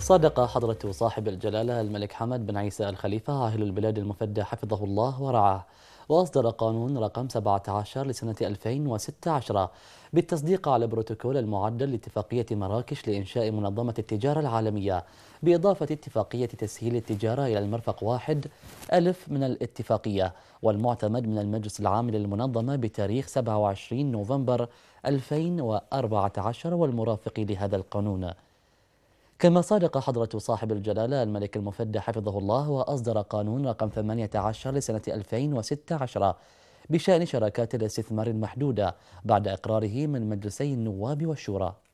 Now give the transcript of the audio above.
صدق حضرة صاحب الجلالة الملك حمد بن عيسى الخليفة عاهل البلاد المفدى حفظه الله ورعاه وأصدر قانون رقم 17 لسنة 2016 بالتصديق على بروتوكول المعدل لاتفاقية مراكش لإنشاء منظمة التجارة العالمية بإضافة اتفاقية تسهيل التجارة إلى المرفق واحد ألف من الاتفاقية والمعتمد من المجلس العام للمنظمة بتاريخ 27 نوفمبر 2014 والمرافق لهذا القانون كما صادق حضرة صاحب الجلالة الملك المفدى حفظه الله وأصدر قانون رقم 18 لسنة 2016 بشأن شراكات الاستثمار المحدودة بعد إقراره من مجلسي النواب والشورى